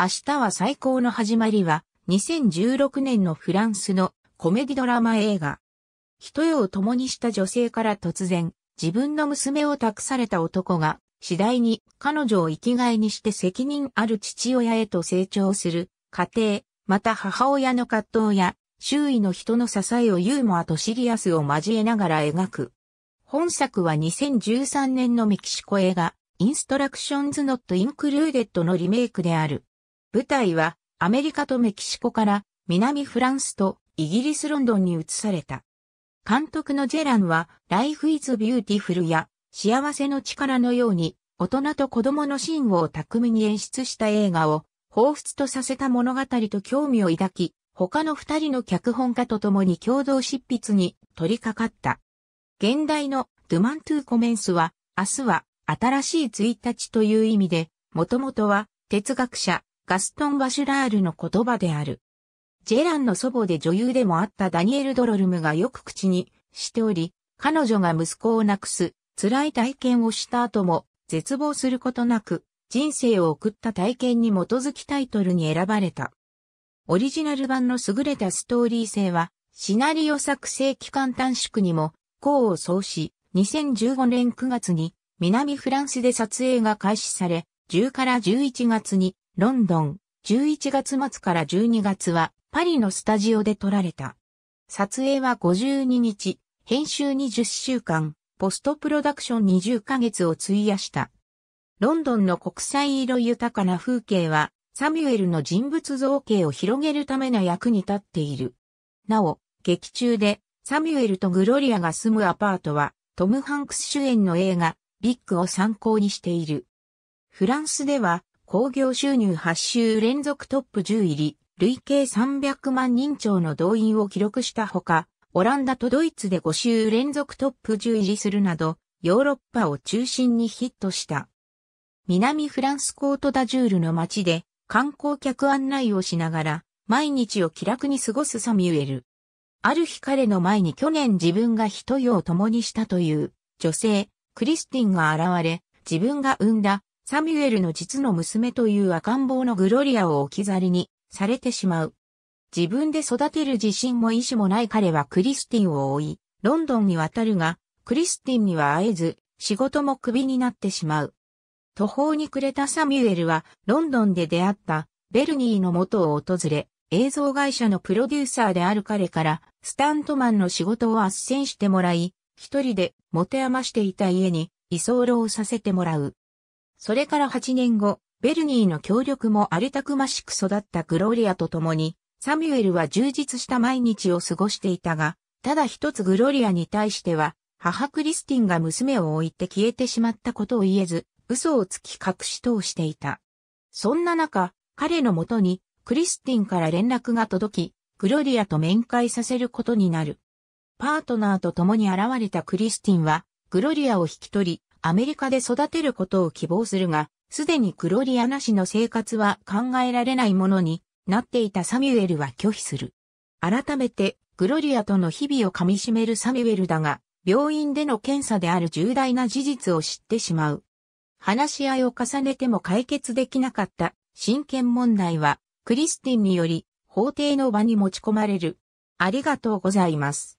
明日は最高の始まりは、2016年のフランスのコメディドラマ映画。人世を共にした女性から突然、自分の娘を託された男が、次第に彼女を生きがいにして責任ある父親へと成長する、家庭、また母親の葛藤や、周囲の人の支えをユーモアとシリアスを交えながら描く。本作は2013年のメキシコ映画、インストラクションズ・ノット・インクルーデッドのリメイクである。舞台はアメリカとメキシコから南フランスとイギリスロンドンに移された。監督のジェランは Life is Beautiful や幸せの力のように大人と子供のシーンを巧みに演出した映画を彷彿とさせた物語と興味を抱き、他の二人の脚本家と共に共同執筆に取り掛かった。現代のドゥマントゥコメンスは、明日は新しい1日という意味で、もともとは哲学者、ガストン・バシュラールの言葉である。ジェランの祖母で女優でもあったダニエル・ドロルムがよく口にしており、彼女が息子を亡くす辛い体験をした後も絶望することなく人生を送った体験に基づきタイトルに選ばれた。オリジナル版の優れたストーリー性はシナリオ作成期間短縮にも功を奏し、2015年9月に南フランスで撮影が開始され、10から11月にロンドン、11月末から12月はパリのスタジオで撮られた。撮影は52日、編集20週間、ポストプロダクション20ヶ月を費やした。ロンドンの国際色豊かな風景は、サミュエルの人物造形を広げるための役に立っている。なお、劇中で、サミュエルとグロリアが住むアパートは、トム・ハンクス主演の映画、ビッグを参考にしている。フランスでは、興行収入8週連続トップ10入り、累計300万人超の動員を記録したほか、オランダとドイツで5週連続トップ10入りするなど、ヨーロッパを中心にヒットした。南フランスコートダジュールの街で観光客案内をしながら毎日を気楽に過ごすサミュエル。ある日彼の前に去年自分が一夜を共にしたという女性、クリスティンが現れ、自分が産んだサミュエルの実の娘という赤ん坊のグロリアを置き去りにされてしまう。自分で育てる自信も意志もない彼はクリスティンを追い、ロンドンに渡るが、クリスティンには会えず、仕事もクビになってしまう。途方に暮れたサミュエルは、ロンドンで出会ったベルニーの元を訪れ、映像会社のプロデューサーである彼から、スタントマンの仕事を斡旋してもらい、一人で持て余していた家に居候させてもらう。それから8年後、ベルニーの協力も荒れたくましく育ったグローリアと共に、サミュエルは充実した毎日を過ごしていたが、ただ一つグロリアに対しては、母クリスティンが娘を置いて消えてしまったことを言えず、嘘をつき隠し通していた。そんな中、彼のもとに、クリスティンから連絡が届き、グロリアと面会させることになる。パートナーと共に現れたクリスティンは、グロリアを引き取り、アメリカで育てることを希望するが、すでにグロリアなしの生活は考えられないものになっていたサミュエルは拒否する。改めて、グロリアとの日々を噛み締めるサミュエルだが、病院での検査である重大な事実を知ってしまう。話し合いを重ねても解決できなかった真剣問題は、クリスティンにより法廷の場に持ち込まれる。ありがとうございます。